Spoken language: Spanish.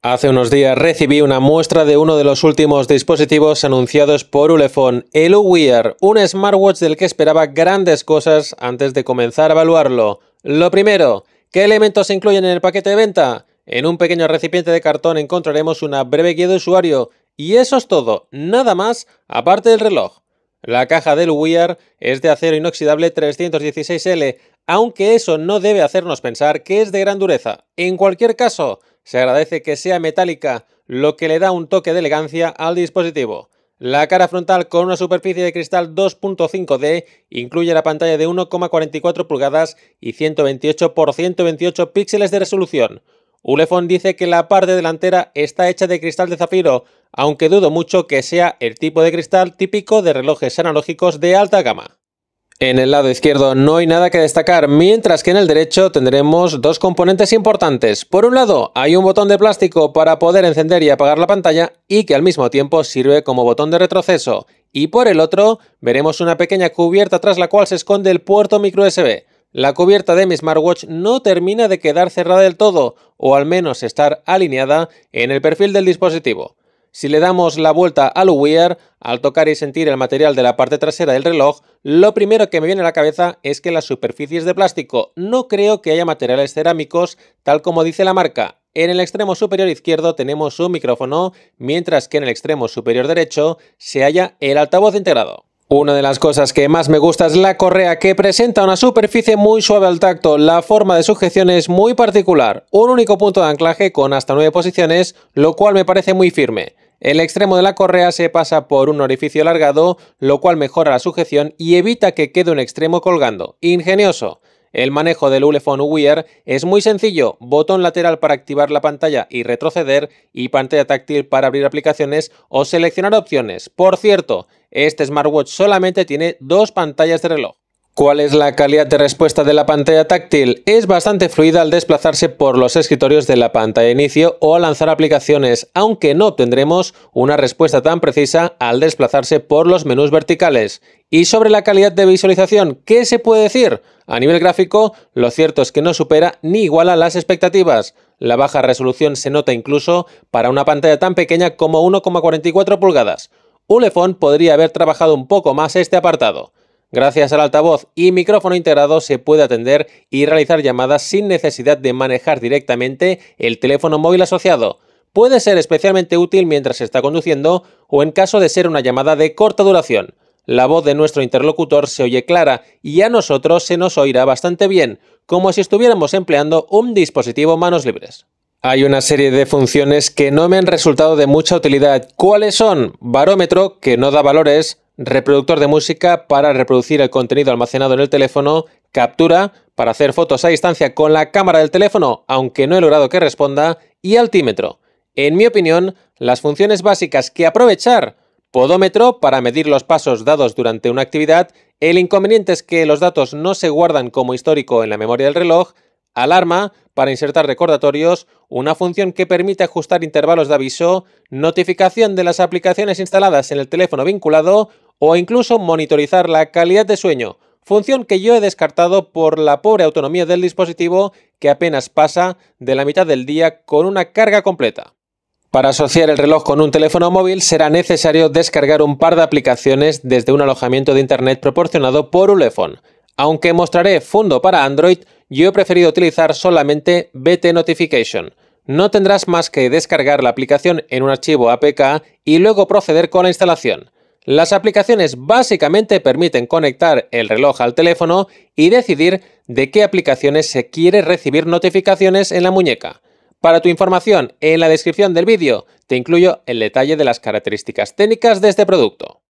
Hace unos días recibí una muestra de uno de los últimos dispositivos anunciados por Ulefone, el Wear, un smartwatch del que esperaba grandes cosas antes de comenzar a evaluarlo. Lo primero, ¿qué elementos se incluyen en el paquete de venta? En un pequeño recipiente de cartón encontraremos una breve guía de usuario y eso es todo, nada más aparte del reloj. La caja del Wear es de acero inoxidable 316L, aunque eso no debe hacernos pensar que es de gran dureza. En cualquier caso, se agradece que sea metálica, lo que le da un toque de elegancia al dispositivo. La cara frontal con una superficie de cristal 2.5D incluye la pantalla de 1,44 pulgadas y 128 x 128 píxeles de resolución. Ulefone dice que la parte delantera está hecha de cristal de zafiro, aunque dudo mucho que sea el tipo de cristal típico de relojes analógicos de alta gama. En el lado izquierdo no hay nada que destacar, mientras que en el derecho tendremos dos componentes importantes. Por un lado, hay un botón de plástico para poder encender y apagar la pantalla y que al mismo tiempo sirve como botón de retroceso. Y por el otro, veremos una pequeña cubierta tras la cual se esconde el puerto micro USB. La cubierta de mi smartwatch no termina de quedar cerrada del todo, o al menos estar alineada en el perfil del dispositivo. Si le damos la vuelta al wear, al tocar y sentir el material de la parte trasera del reloj, lo primero que me viene a la cabeza es que la superficie es de plástico. No creo que haya materiales cerámicos, tal como dice la marca. En el extremo superior izquierdo tenemos un micrófono, mientras que en el extremo superior derecho se halla el altavoz integrado. Una de las cosas que más me gusta es la correa que presenta una superficie muy suave al tacto, la forma de sujeción es muy particular, un único punto de anclaje con hasta nueve posiciones, lo cual me parece muy firme. El extremo de la correa se pasa por un orificio alargado, lo cual mejora la sujeción y evita que quede un extremo colgando. Ingenioso. El manejo del Ulefone Wear es muy sencillo, botón lateral para activar la pantalla y retroceder y pantalla táctil para abrir aplicaciones o seleccionar opciones. Por cierto, este smartwatch solamente tiene dos pantallas de reloj. ¿Cuál es la calidad de respuesta de la pantalla táctil? Es bastante fluida al desplazarse por los escritorios de la pantalla de inicio o al lanzar aplicaciones, aunque no obtendremos una respuesta tan precisa al desplazarse por los menús verticales. Y sobre la calidad de visualización, ¿qué se puede decir? A nivel gráfico, lo cierto es que no supera ni iguala las expectativas. La baja resolución se nota incluso para una pantalla tan pequeña como 1,44 pulgadas. Ulefone podría haber trabajado un poco más este apartado. Gracias al altavoz y micrófono integrado se puede atender y realizar llamadas sin necesidad de manejar directamente el teléfono móvil asociado. Puede ser especialmente útil mientras se está conduciendo o en caso de ser una llamada de corta duración. La voz de nuestro interlocutor se oye clara y a nosotros se nos oirá bastante bien, como si estuviéramos empleando un dispositivo manos libres. Hay una serie de funciones que no me han resultado de mucha utilidad. ¿Cuáles son? Barómetro, que no da valores, reproductor de música para reproducir el contenido almacenado en el teléfono, captura para hacer fotos a distancia con la cámara del teléfono, aunque no he logrado que responda, y altímetro. En mi opinión, las funciones básicas que aprovechar podómetro para medir los pasos dados durante una actividad, el inconveniente es que los datos no se guardan como histórico en la memoria del reloj, alarma para insertar recordatorios, una función que permite ajustar intervalos de aviso, notificación de las aplicaciones instaladas en el teléfono vinculado o incluso monitorizar la calidad de sueño, función que yo he descartado por la pobre autonomía del dispositivo que apenas pasa de la mitad del día con una carga completa. Para asociar el reloj con un teléfono móvil será necesario descargar un par de aplicaciones desde un alojamiento de Internet proporcionado por Ulefone. Aunque mostraré fondo para Android, yo he preferido utilizar solamente BT Notification. No tendrás más que descargar la aplicación en un archivo APK y luego proceder con la instalación. Las aplicaciones básicamente permiten conectar el reloj al teléfono y decidir de qué aplicaciones se quiere recibir notificaciones en la muñeca. Para tu información, en la descripción del vídeo te incluyo el detalle de las características técnicas de este producto.